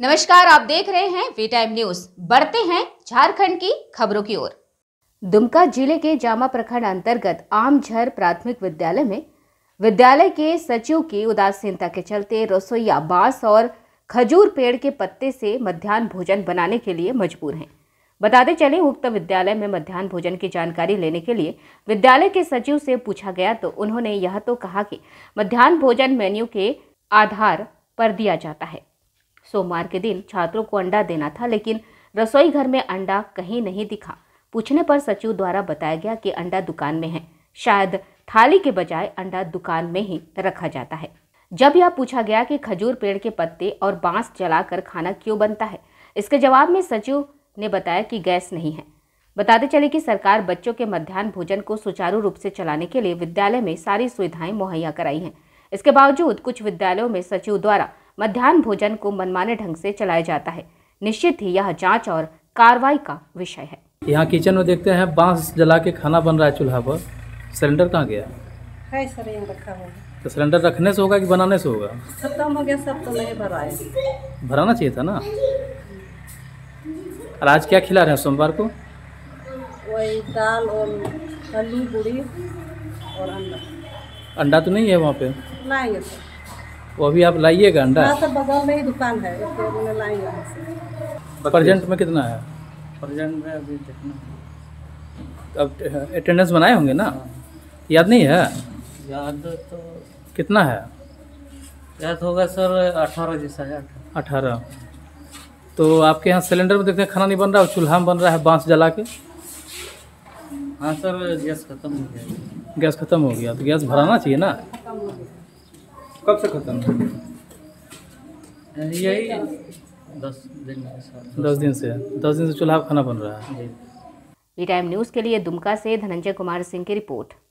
नमस्कार आप देख रहे हैं वी टाइम न्यूज बढ़ते हैं झारखंड की खबरों की ओर दुमका जिले के जामा प्रखंड अंतर्गत आमझर प्राथमिक विद्यालय में विद्यालय के सचिव की उदासीनता के चलते रसोईया बांस और खजूर पेड़ के पत्ते से मध्यान्ह भोजन बनाने के लिए मजबूर हैं बताते चले उक्त विद्यालय में मध्यान्ह भोजन की जानकारी लेने के लिए विद्यालय के सचिव से पूछा गया तो उन्होंने यह तो कहा कि मध्यान्ह भोजन मेन्यू के आधार पर दिया जाता है सोमवार के दिन छात्रों को अंडा देना था लेकिन रसोई घर में अंडा कहीं नहीं दिखा पूछने पर सचिव द्वारा बताया गया कि अंडा दुकान में है शायद थाली के बजाय अंडा दुकान में ही रखा जाता है जब यह पूछा गया कि खजूर पेड़ के पत्ते और बांस जलाकर खाना क्यों बनता है इसके जवाब में सचिव ने बताया कि गैस नहीं है बताते चले कि सरकार बच्चों के मध्यान्ह भोजन को सुचारू रूप से चलाने के लिए विद्यालय में सारी सुविधाएं मुहैया कराई हैं इसके बावजूद कुछ विद्यालयों में सचिव द्वारा मध्यान्ह भोजन को मनमाने ढंग से चलाया जाता है निश्चित ही यह जांच और कार्रवाई का विषय है यहाँ किचन में देखते हैं बांस जला के खाना बन रहा है चूल्हा पर सिलेंडर कहाँ गया है सर यहाँ रखा होगा तो सिलेंडर रखने से होगा कि बनाने से होगा खत्म हो गया सब तो नहीं भराए भराना चाहिए था ना और आज क्या खिला रहे हैं सोमवार को वही दाल और आलू पूरी और अंडा अंडा तो नहीं है वहाँ पे लाएंगे सर वो अभी आप लाइएगा अंडा हाँ, बगल में ही दुकान है तो प्रजेंट में कितना है प्रजेंट में अभी देखना अब अटेंडेंस बनाए होंगे ना हाँ। याद नहीं है याद तो कितना है याद होगा सर अठारह हजार अठारह तो आपके यहाँ सिलेंडर में देखते हैं खाना नहीं बन रहा है चूल्हा में बन रहा है बांस जला के हाँ सर गैस खत्म हो गया गैस खत्म हो गया तो गैस भराना चाहिए ना कब से खत्म यही दस दिन दस दिन से दस दिन से चूल्हा खाना बन रहा है ई टाइम न्यूज़ के लिए दुमका से धनंजय कुमार सिंह की रिपोर्ट